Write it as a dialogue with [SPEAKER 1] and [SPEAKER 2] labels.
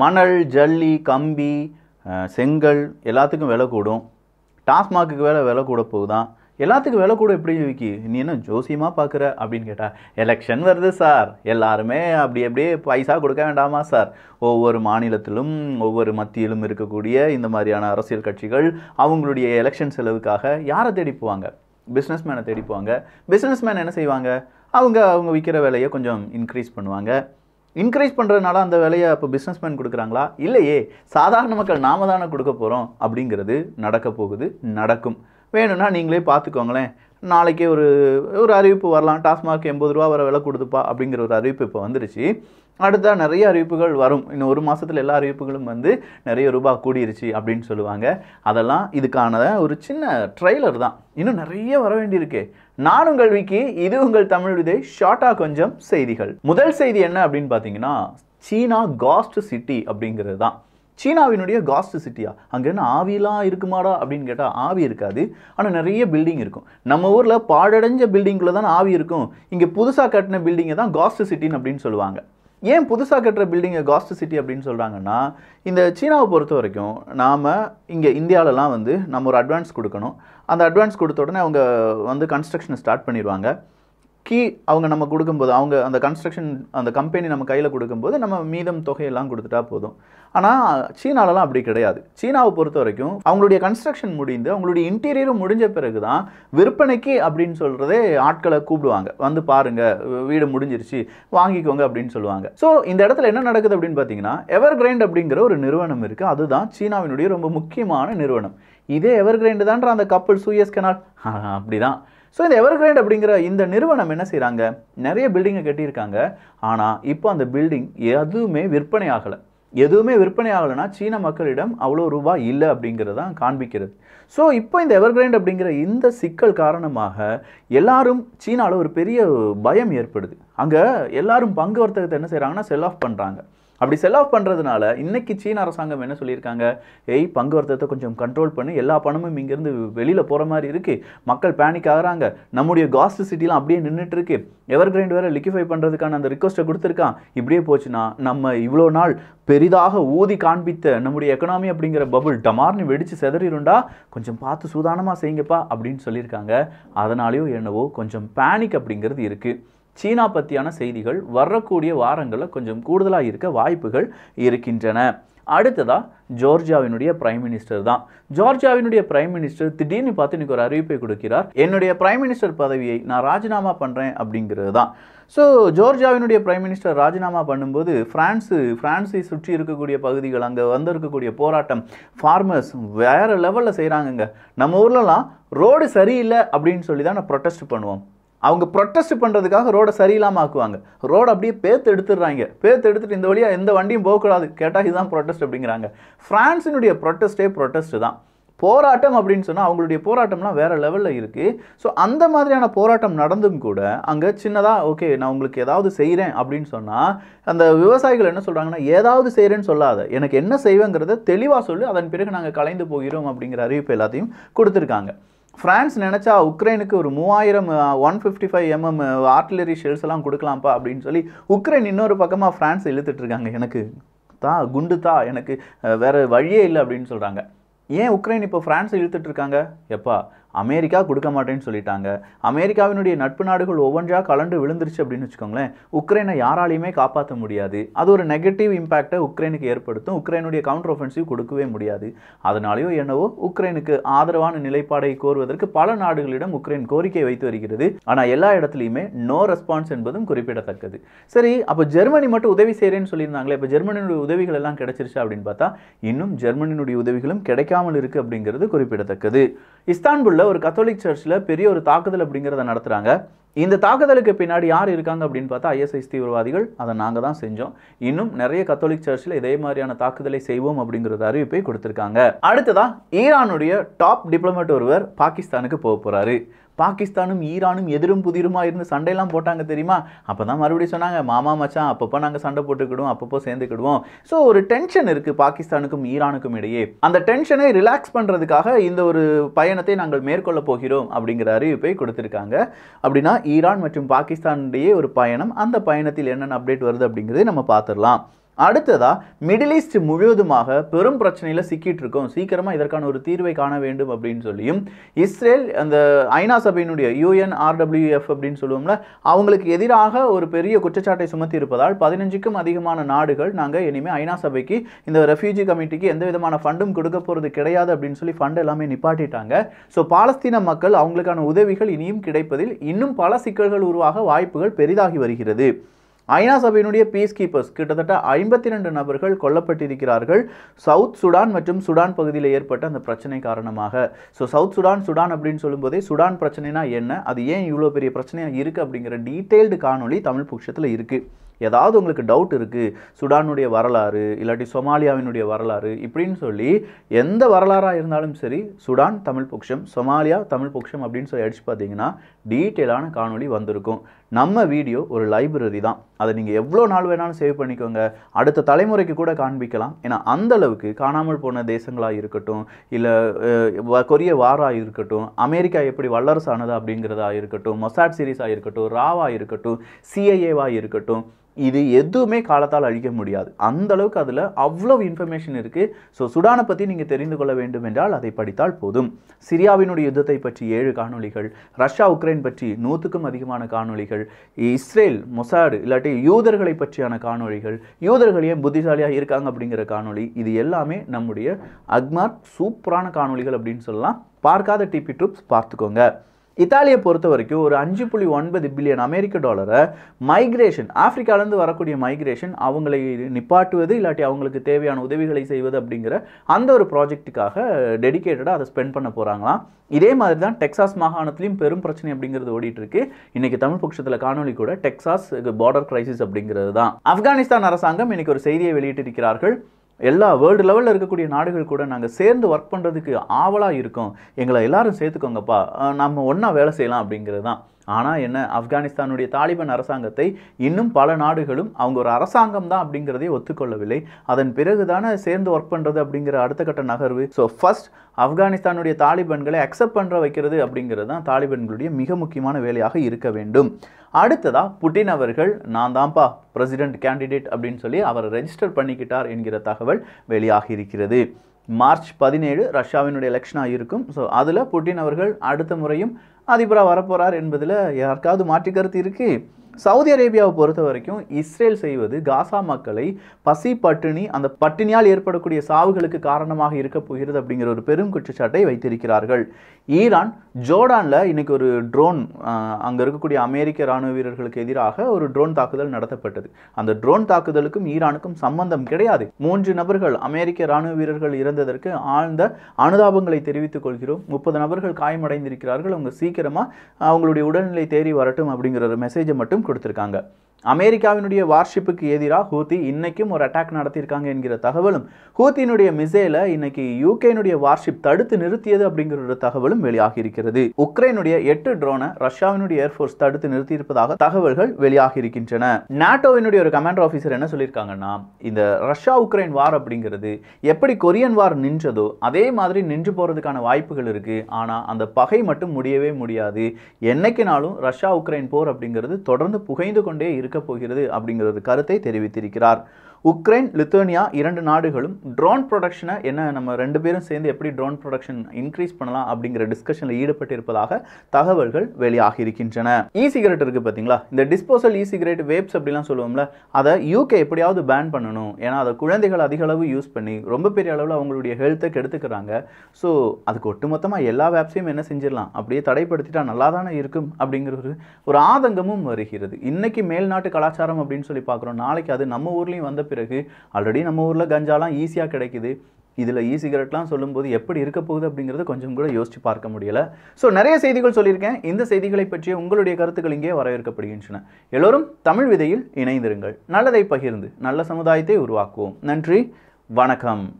[SPEAKER 1] மணல் ஜல்லி கம்பி செங்கல் எல்லாத்துக்கும் விலை கூடும் டாஸ்மாகுக்கு வேலை விலை கூட போகுதான் எல்லாத்துக்கும் விலை கூட எப்படி விக்கி நீ என்ன ஜோசியமாக பார்க்குற அப்படின்னு கேட்டால் எலெக்ஷன் வருது சார் எல்லாருமே அப்படி அப்படியே பைசா கொடுக்க வேண்டாமா சார் ஒவ்வொரு மாநிலத்திலும் ஒவ்வொரு மத்தியிலும் இருக்கக்கூடிய இந்த மாதிரியான அரசியல் கட்சிகள் அவங்களுடைய எலெக்ஷன் செலவுக்காக யாரை தேடி போவாங்க பிஸ்னஸ் மேனை தேடி போவாங்க பிஸ்னஸ் மேன் என்ன செய்வாங்க அவங்க அவங்க விற்கிற விலையை கொஞ்சம் இன்க்ரீஸ் பண்ணுவாங்க இன்க்ரீஸ் பண்ணுறதுனால அந்த வேலையை அப்போ பிஸ்னஸ்மேன் கொடுக்குறாங்களா இல்லையே சாதாரண மக்கள் நாம தானே கொடுக்க போகிறோம் அப்படிங்கிறது நடக்க போகுது நடக்கும் வேணும்னா நீங்களே பார்த்துக்கோங்களேன் நாளைக்கே ஒரு ஒரு அறிவிப்பு வரலாம் டாஸ்மாக் எண்பது ரூபா வர விலை கொடுத்துப்பா அப்படிங்கிற ஒரு அறிவிப்பு இப்போ வந்துருச்சு அடுத்தால் நிறைய அறிவிப்புகள் வரும் இன்னும் ஒரு மாதத்தில் எல்லா அறிவிப்புகளும் வந்து நிறைய ரூபா கூடிருச்சு அப்படின்னு சொல்லுவாங்க அதெல்லாம் இதுக்கான ஒரு சின்ன ட்ரெய்லர் தான் இன்னும் நிறைய வர வேண்டியிருக்கு நான் உங்கள் விக்கி இது உங்கள் தமிழ் விதை ஷார்ட்டாக கொஞ்சம் செய்திகள் முதல் செய்தி என்ன அப்படின்னு பார்த்தீங்கன்னா சீனா காஸ்ட் சிட்டி அப்படிங்கிறது தான் சீனாவினுடைய காஸ்ட் சிட்டியா அங்கே என்ன ஆவிலாம் இருக்குமாடா அப்படின்னு கேட்டால் ஆவி இருக்காது ஆனால் நிறைய பில்டிங் இருக்கும் நம்ம ஊரில் பாடடைஞ்ச பில்டிங்குள்ளே தான் ஆவி இருக்கும் இங்கே புதுசாக கட்டின பில்டிங்கை தான் காஸ்ட் சிட்டின்னு அப்படின்னு சொல்லுவாங்க ஏன் புதுசாக கட்டுற பில்டிங்கை காஸ்ட் சிட்டி அப்படின்னு சொல்கிறாங்கன்னா இந்த சீனாவை பொறுத்த வரைக்கும் நாம் இங்கே இந்தியாவிலலாம் வந்து நம்ம ஒரு அட்வான்ஸ் கொடுக்கணும் அந்த அட்வான்ஸ் கொடுத்த உடனே அவங்க வந்து கன்ஸ்ட்ரக்ஷனை ஸ்டார்ட் பண்ணிடுவாங்க கீ அவங்க நம்ம கொடுக்கும்போது அவங்க அந்த கன்ஸ்ட்ரக்ஷன் அந்த கம்பெனி நம்ம கையில் கொடுக்கும்போது நம்ம மீதம் தொகையெல்லாம் கொடுத்துட்டா போதும் ஆனால் சீனாலலாம் அப்படி கிடையாது சீனாவை பொறுத்த வரைக்கும் அவங்களுடைய கன்ஸ்ட்ரக்ஷன் முடிந்து அவங்களுடைய இன்டீரியரும் முடிஞ்ச பிறகு தான் விற்பனைக்கு அப்படின்னு சொல்கிறதே ஆட்களை கூப்பிடுவாங்க வந்து பாருங்கள் வீடு முடிஞ்சிருச்சு வாங்கிக்கோங்க அப்படின்னு சொல்லுவாங்க ஸோ இந்த இடத்துல என்ன நடக்குது அப்படின்னு பார்த்தீங்கன்னா எவர் கிரைண்ட் அப்படிங்கிற ஒரு நிறுவனம் இருக்குது அதுதான் சீனாவினுடைய ரொம்ப முக்கியமான நிறுவனம் இதே எவர் கிரைண்டு தான்ற அந்த கப்பல் சூயஸ் கெனால் அப்படி தான் ஸோ இந்த எவர் கிரைண்ட் அப்படிங்கிற இந்த நிறுவனம் என்ன செய்கிறாங்க நிறைய பில்டிங்கை கட்டியிருக்காங்க ஆனால் இப்போ அந்த பில்டிங் எதுவுமே விற்பனை ஆகலை எதுவுமே விற்பனை ஆகலைன்னா சீன மக்களிடம் அவ்வளோ ரூபா இல்லை அப்படிங்கிறது தான் காண்பிக்கிறது ஸோ இப்போ இந்த எவர்கிரைண்ட் அப்படிங்கிற இந்த சிக்கல் காரணமாக எல்லாரும் சீனாவில் ஒரு பெரிய பயம் ஏற்படுது அங்கே எல்லாரும் பங்கு வர்த்தகத்தை என்ன செய்கிறாங்கன்னா செல் ஆஃப் பண்ணுறாங்க அப்படி செல் ஆஃப் பண்ணுறதுனால இன்றைக்கி சீன அரசாங்கம் என்ன சொல்லியிருக்காங்க ஏய் பங்கு வர்த்தகத்தை கொஞ்சம் கண்ட்ரோல் பண்ணி எல்லா பணமும் இங்கேருந்து வெளியில் போகிற மாதிரி இருக்குது மக்கள் பேனிக் ஆகிறாங்க நம்முடைய காஸ்ட் சிட்டிலாம் அப்படியே நின்றுட்டுருக்கு எவர் கிரைண்ட் வேறு லிக்யூஃபை பண்ணுறதுக்கான அந்த ரிக்வஸ்ட்டை கொடுத்துருக்கான் இப்படியே போச்சுன்னா நம்ம இவ்வளோ நாள் பெரிதாக ஊதி காண்பித்த நம்முடைய எக்கனாமி அப்படிங்கிற பபுள் டமார்னு வெடித்து செதறிடுண்டா கொஞ்சம் பார்த்து சூதானமாக செய்யுங்கப்பா அப்படின்னு சொல்லியிருக்காங்க அதனாலேயோ என்னவோ கொஞ்சம் பேனிக் அப்படிங்கிறது இருக்குது சீனா பற்றியான செய்திகள் வரக்கூடிய வாரங்களில் கொஞ்சம் கூடுதலாக இருக்க வாய்ப்புகள் இருக்கின்றன அடுத்ததாக ஜோர்ஜியாவினுடைய பிரைம் மினிஸ்டர் தான் ஜோர்ஜியாவினுடைய பிரைம் மினிஸ்டர் திடீர்னு பார்த்து இன்னைக்கு ஒரு அறிவிப்பை கொடுக்கிறார் என்னுடைய பிரைம் மினிஸ்டர் பதவியை நான் ராஜினாமா பண்ணுறேன் அப்படிங்கிறது தான் ஸோ ஜோர்ஜியாவினுடைய பிரைம் மினிஸ்டர் ராஜினாமா பண்ணும்போது ஃப்ரான்ஸு ஃப்ரான்ஸை சுற்றி இருக்கக்கூடிய பகுதிகள் அங்கே வந்திருக்கக்கூடிய போராட்டம் ஃபார்மர்ஸ் வேறு லெவலில் செய்கிறாங்கங்க நம்ம ஊர்லலாம் ரோடு சரியில்லை அப்படின்னு சொல்லி தான் நான் ப்ரொட்டஸ்ட் பண்ணுவோம் அவங்க ப்ரொட்டஸ்ட் பண்ணுறதுக்காக ரோடை சரியில்லாமல் ஆக்குவாங்க ரோடு அப்படியே பேத்து எடுத்துடுறாங்க பேத்து எடுத்துகிட்டு இந்த வழியாக எந்த வண்டியும் போகக்கூடாது கேட்டால் இதுதான் ப்ரொட்டஸ்ட் அப்படிங்கிறாங்க ஃப்ரான்ஸினுடைய ப்ரொட்டஸ்ட்டே ப்ரொட்டஸ்ட் தான் போராட்டம் அப்படின்னு சொன்னால் அவங்களுடைய போராட்டம்லாம் வேறு லெவலில் இருக்குது ஸோ அந்த மாதிரியான போராட்டம் நடந்தும் கூட அங்கே சின்னதாக ஓகே நான் உங்களுக்கு ஏதாவது செய்கிறேன் அப்படின்னு சொன்னால் அந்த விவசாயிகள் என்ன சொல்கிறாங்கன்னா ஏதாவது செய்கிறேன்னு சொல்லாத எனக்கு என்ன செய்வேங்கிறத தெளிவாக சொல்லி அதன் பிறகு நாங்கள் கலைந்து போகிறோம் அப்படிங்கிற அறிவிப்பு எல்லாத்தையும் கொடுத்துருக்காங்க ஃப்ரான்ஸ் நினச்சா உக்ரைனுக்கு ஒரு மூவாயிரம் one fifty five MM artillery shells எல்லாம் கொடுக்கலாம்ப்பா அப்படின்னு சொல்லி உக்ரைன் இன்னொரு பக்கமாக ஃப்ரான்ஸ் இழுத்துட்ருக்காங்க எனக்கு தா குண்டு தா எனக்கு வேறு வழியே இல்லை அப்படின்னு சொல்கிறாங்க ஏன் உக்ரைன் இப்போ ஃப்ரான்ஸ் இழுத்துட்ருக்காங்க எப்பா அமெரிக்கா கொடுக்க மாட்டேன்னு சொல்லிட்டாங்க அமெரிக்காவினுடைய நட்பு நாடுகள் ஒவ்வொன்றாக கலண்டு விழுந்துருச்சு அப்படின்னு வச்சுக்கோங்களேன் உக்ரைனை யாராலையுமே காப்பாற்ற முடியாது அது ஒரு நெகட்டிவ் இம்பேக்டை உக்ரைனுக்கு ஏற்படுத்தும் உக்ரைனுடைய கவுண்டர் ஒஃபென்சிவ் கொடுக்கவே முடியாது அதனாலேயோ என்னவோ உக்ரைனுக்கு ஆதரவான நிலைப்பாடை கோருவதற்கு பல நாடுகளிடம் உக்ரைன் கோரிக்கை வைத்து வருகிறது ஆனால் எல்லா இடத்துலையுமே நோ ரெஸ்பான்ஸ் என்பதும் குறிப்பிடத்தக்கது சரி அப்போ ஜெர்மனி மட்டும் உதவி செய்கிறேன்னு சொல்லியிருந்தாங்களே இப்போ ஜெர்மனியுடைய உதவிகள் எல்லாம் கிடைச்சிருச்சா அப்படின்னு பார்த்தா இன்னும் ஜெர்மனியினுடைய உதவிகளும் கிடைக்காமல் இருக்குது அப்படிங்கிறது குறிப்பிடத்தக்கது இஸ்தான்புல்ல ஒரு கத்தோலிக் சர்ச்சில் பெரிய ஒரு தாக்குதல் அப்படிங்கிறத நடத்துகிறாங்க இந்த தாக்குதலுக்கு பின்னாடி யார் இருக்காங்க அப்படின்னு பார்த்தா ஐஎஸ்ஐஸ் தீவிரவாதிகள் அதை நாங்கள் தான் செஞ்சோம் இன்னும் நிறைய கத்தோலிக் சர்ச்சில் இதே மாதிரியான தாக்குதலை செய்வோம் அப்படிங்கிறது அறிவிப்பை கொடுத்துருக்காங்க அடுத்ததான் ஈரானுடைய டாப் டிப்ளமேட் ஒருவர் பாகிஸ்தானுக்கு போக போகிறாரு பாகிஸ்தானும் ஈரானும் எதிரும் புதிருமா இருந்து சண்டையெல்லாம் போட்டாங்க தெரியுமா அப்போ தான் மறுபடியும் சொன்னாங்க மாமா மச்சான் அப்பப்போ நாங்கள் சண்டை போட்டுக்கிடுவோம் அப்பப்போ சேர்ந்துக்கிடுவோம் ஸோ ஒரு டென்ஷன் இருக்குது பாகிஸ்தானுக்கும் ஈரானுக்கும் இடையே அந்த டென்ஷனை ரிலாக்ஸ் பண்ணுறதுக்காக இந்த ஒரு பயணத்தை நாங்கள் மேற்கொள்ள போகிறோம் அப்படிங்கிற அறிவிப்பை கொடுத்துருக்காங்க அப்படின்னா ஈரான் மற்றும் பாகிஸ்தானுடைய ஒரு பயணம் அந்த பயணத்தில் என்னென்ன அப்டேட் வருது அப்படிங்கிறதை நம்ம பார்த்துடலாம் அடுத்ததாக மிடில் ஈஸ்ட் முழுவதுமாக பெரும் பிரச்சனையில் சிக்கிட்டு இருக்கோம் சீக்கிரமாக இதற்கான ஒரு தீர்வை காண வேண்டும் அப்படின்னு சொல்லியும் இஸ்ரேல் அந்த ஐநா சபையினுடைய யூஎன்ஆர்டபிள்யூஎஃப் அப்படின்னு சொல்லுவோம்ல அவங்களுக்கு எதிராக ஒரு பெரிய குற்றச்சாட்டை சுமத்தி இருப்பதால் பதினஞ்சுக்கும் அதிகமான நாடுகள் நாங்கள் இனிமேல் ஐநா சபைக்கு இந்த ரெஃப்யூஜி கமிட்டிக்கு எந்த விதமான ஃபண்டும் கொடுக்க போகிறது கிடையாது அப்படின்னு சொல்லி ஃபண்ட் எல்லாமே நிப்பாட்டிட்டாங்க ஸோ பாலஸ்தீன மக்கள் அவங்களுக்கான உதவிகள் இனியும் கிடைப்பதில் இன்னும் பல சிக்கல்கள் உருவாக வாய்ப்புகள் பெரிதாகி வருகிறது ஐநா சபையினுடைய பீஸ் கீப்பர்ஸ் கிட்டத்தட்ட ஐம்பத்தி ரெண்டு நபர்கள் கொல்லப்பட்டிருக்கிறார்கள் சவுத் சுடான் மற்றும் சுடான் பகுதியில் ஏற்பட்ட அந்த பிரச்சனை காரணமாக ஸோ சவுத் சுடான் சுடான் அப்படின்னு சொல்லும்போதே சுடான் பிரச்சனைனா என்ன அது ஏன் இவ்வளோ பெரிய பிரச்சனையாக இருக்குது அப்படிங்கிற டீட்டெயில்டு காணொலி தமிழ் புக்ஷத்தில் இருக்குது ஏதாவது உங்களுக்கு டவுட் இருக்குது சுடானுடைய வரலாறு இல்லாட்டி சோமாலியாவினுடைய வரலாறு இப்படின்னு சொல்லி எந்த வரலாறாக இருந்தாலும் சரி சுடான் தமிழ் பொக்ஷம் சோமாலியா தமிழ் பொக்ஷம் அப்படின்னு சொல்லி அடித்து பார்த்தீங்கன்னா டீட்டெயிலான காணொலி வந்திருக்கும் நம்ம வீடியோ ஒரு லைப்ரரி தான் அதை நீங்கள் எவ்வளோ நாள் வேணாலும் சேவ் பண்ணிக்கோங்க அடுத்த தலைமுறைக்கு கூட காண்பிக்கலாம் ஏன்னா அந்தளவுக்கு காணாமல் போன தேசங்களாக இருக்கட்டும் இல்லை கொரிய வாராக இருக்கட்டும் அமெரிக்கா எப்படி வல்லரசானதா அப்படிங்கிறதா இருக்கட்டும் மொசாட் சீரீஸாக இருக்கட்டும் ராவாக இருக்கட்டும் சிஐஏவாக இருக்கட்டும் இது எதுவுமே காலத்தால் அழிக்க முடியாது அந்த அளவுக்கு அதில் அவ்வளவு இன்ஃபர்மேஷன் இருக்குது ஸோ சுடானை பற்றி நீங்கள் தெரிந்து கொள்ள வேண்டும் என்றால் அதை படித்தால் போதும் சிரியாவினுடைய யுத்தத்தை பற்றி ஏழு காணொலிகள் ரஷ்யா உக்ரைன் பற்றி நூற்றுக்கும் அதிகமான காணொலிகள் இஸ்ரேல் மொசாடு இல்லாட்டி யூதர்களை பற்றியான காணொலிகள் யூதர்கள் ஏன் புத்திசாலியாக இருக்காங்க அப்படிங்கிற காணொலி இது எல்லாமே நம்முடைய அக்மார்க் சூப்பரான காணொலிகள் அப்படின்னு சொல்லலாம் பார்க்காத டிபி ட்ரூப்ஸ் பார்த்துக்கோங்க இத்தாலியை பொறுத்த வரைக்கும் ஒரு அஞ்சு புள்ளி ஒன்பது பில்லியன் அமெரிக்க டாலரை மைக்ரேஷன் ஆப்பிரிக்காலேருந்து வரக்கூடிய மைக்ரேஷன் அவங்களை நிப்பாட்டுவது இல்லாட்டி அவங்களுக்கு தேவையான உதவிகளை செய்வது அப்படிங்கிற அந்த ஒரு ப்ராஜெக்ட்டுக்காக டெடிக்கேட்டடாக அதை ஸ்பெண்ட் பண்ண போகிறாங்களாம் இதே மாதிரி தான் டெக்ஸாஸ் மாகாணத்திலையும் பெரும் பிரச்சனை அப்படிங்கிறது ஓடிட்டு இருக்கு இன்னைக்கு தமிழ் பட்சத்தில் காணொலி கூட டெக்ஸாஸ் பார்டர் கிரைசிஸ் அப்படிங்கிறது தான் ஆப்கானிஸ்தான் அரசாங்கம் இன்னைக்கு ஒரு செய்தியை வெளியிட்டிருக்கிறார்கள் எல்லா வேர்ல்டு லெவலில் இருக்கக்கூடிய நாடுகள் கூட நாங்கள் சேர்ந்து ஒர்க் பண்ணுறதுக்கு ஆவலாக இருக்கோம் எங்களை எல்லோரும் சேர்த்துக்கோங்கப்பா நம்ம ஒன்றா வேலை செய்யலாம் அப்படிங்கிறது தான் ஆனால் என்ன ஆப்கானிஸ்தானுடைய தாலிபான் அரசாங்கத்தை இன்னும் பல நாடுகளும் அவங்க ஒரு அரசாங்கம் தான் அப்படிங்கிறதே ஒத்துக்கொள்ளவில்லை அதன் பிறகு தானே சேர்ந்து ஒர்க் பண்ணுறது அப்படிங்கிற அடுத்த கட்ட நகர்வு ஸோ ஃபஸ்ட் ஆப்கானிஸ்தானுடைய தாலிபான்களை அக்செப்ட் பண்ணுற வைக்கிறது அப்படிங்கிறது தான் தாலிபான்களுடைய மிக முக்கியமான வேலையாக இருக்க வேண்டும் அடுத்ததாக புட்டின் அவர்கள் நான் தான்ப்பா பிரசிடென்ட் கேண்டிடேட் அப்படின்னு சொல்லி அவரை ரெஜிஸ்டர் பண்ணிக்கிட்டார் என்கிற தகவல் வெளியாகி இருக்கிறது மார்ச் பதினேழு ரஷ்யாவினுடைய எலெக்ஷனாக இருக்கும் ஸோ அதில் புட்டின் அவர்கள் அடுத்த முறையும் அதிபராக வரப்போகிறார் என்பதில் யாருக்காவது மாற்றிக்கருத்து இருக்குது சவுதி அரேபியாவை பொறுத்த வரைக்கும் இஸ்ரேல் செய்வது காசா மக்களை பசி பட்டினி அந்த பட்டினியால் ஏற்படக்கூடிய சாவுகளுக்கு காரணமாக இருக்க போகிறது அப்படிங்கிற ஒரு பெரும் குற்றச்சாட்டை வைத்திருக்கிறார்கள் ஈரான் ஜோர்டானில் இன்னைக்கு ஒரு ட்ரோன் அங்கே இருக்கக்கூடிய அமெரிக்க இராணுவ வீரர்களுக்கு எதிராக ஒரு ட்ரோன் தாக்குதல் நடத்தப்பட்டது அந்த ட்ரோன் தாக்குதலுக்கும் ஈரானுக்கும் சம்பந்தம் கிடையாது மூன்று நபர்கள் அமெரிக்க இராணுவ வீரர்கள் இறந்ததற்கு ஆழ்ந்த அனுதாபங்களை தெரிவித்துக் கொள்கிறோம் முப்பது நபர்கள் காயமடைந்திருக்கிறார்கள் அவங்க சீக்கிரமாக அவங்களுடைய உடல்நிலை தேறி வரட்டும் அப்படிங்கிற ஒரு மெசேஜை மட்டும் கொடுத்துருக்காங்க அமெரிக்காவினுடைய வார்ஷிப்புக்கு எதிராக ஹூத்தி இன்னைக்கும் ஒரு அட்டாக் நடத்தியிருக்காங்க என்கிற தகவலும் ஹூத்தியினுடைய மிசைல இன்னைக்கு யூகேனுடைய வார்ஷிப் தடுத்து நிறுத்தியது அப்படிங்கிற ஒரு தகவலும் வெளியாகி இருக்கிறது உக்ரைனுடைய எட்டு ட்ரோனை ரஷ்யாவினுடைய ஏர்ஃபோர்ஸ் தடுத்து நிறுத்தி இருப்பதாக தகவல்கள் வெளியாகி இருக்கின்றன நாட்டோவினுடைய ஒரு கமாண்டர் ஆஃபீஸர் என்ன சொல்லியிருக்காங்கன்னா இந்த ரஷ்யா உக்ரைன் வார் அப்படிங்கிறது எப்படி கொரியன் வார் நின்றதோ அதே மாதிரி நின்று போறதுக்கான வாய்ப்புகள் இருக்கு ஆனா அந்த பகை மட்டும் முடியவே முடியாது என்னைக்குனாலும் ரஷ்யா உக்ரைன் போர் அப்படிங்கிறது தொடர்ந்து புகைந்து கொண்டே இருக்கு இருக்கப் போகிறது அப்படிங்கிற ஒரு கருத்தை தெரிவித்திருக்கிறார் உக்ரைன் லித்தோனியா இரண்டு நாடுகளும் ட்ரோன் ப்ரொடக்ஷனை என்ன நம்ம ரெண்டு பேரும் சேர்ந்து எப்படி ட்ரோன் ப்ரொடக்ஷன் இன்க்ரீஸ் பண்ணலாம் அப்படிங்கிற டிஸ்கஷனில் ஈடுபட்டிருப்பதாக தகவல்கள் வெளியாகி இருக்கின்றன இ சிகரெட் இருக்குது பார்த்தீங்களா இந்த டிஸ்போசல் இ சிகரெட் வேப்ஸ் அப்படிலாம் சொல்லுவோம்ல அதை யூகே எப்படியாவது பேன் பண்ணணும் ஏன்னா அதை குழந்தைகள் அதிக அளவு யூஸ் பண்ணி ரொம்ப பெரிய அளவில் அவங்களுடைய ஹெல்த்தை கெடுத்துக்கிறாங்க ஸோ அதுக்கு ஒட்டுமொத்தமாக எல்லா வேப்ஸையும் என்ன செஞ்சிடலாம் அப்படியே தடைப்படுத்திட்டா நல்லா தானே இருக்கும் அப்படிங்கிற ஒரு ஒரு ஆதங்கமும் வருகிறது இன்றைக்கி மேல்நாட்டு கலாச்சாரம் அப்படின்னு சொல்லி பார்க்குறோம் நாளைக்கு அது நம்ம ஊர்லேயும் வந்த பிறகு ஆல்ரெடி நம்ம ஊரில் கஞ்சாலாம் ஈஸியாக கிடைக்குது இதில் இ சிகரெட்லாம் சொல்லும்போது எப்படி இருக்க போகுது அப்படிங்கிறத கொஞ்சம் கூட யோசித்து பார்க்க முடியலை ஸோ நிறைய செய்திகள் சொல்லியிருக்கேன் இந்த செய்திகளை பற்றிய உங்களுடைய கருத்துக்கள் இங்கே வரவேற்கப்படுகின்றன எல்லோரும் தமிழ் விதையில் இணைந்திருங்கள் நல்லதை பகிர்ந்து நல்ல சமுதாயத்தை உருவாக்குவோம் நன்றி வணக்கம்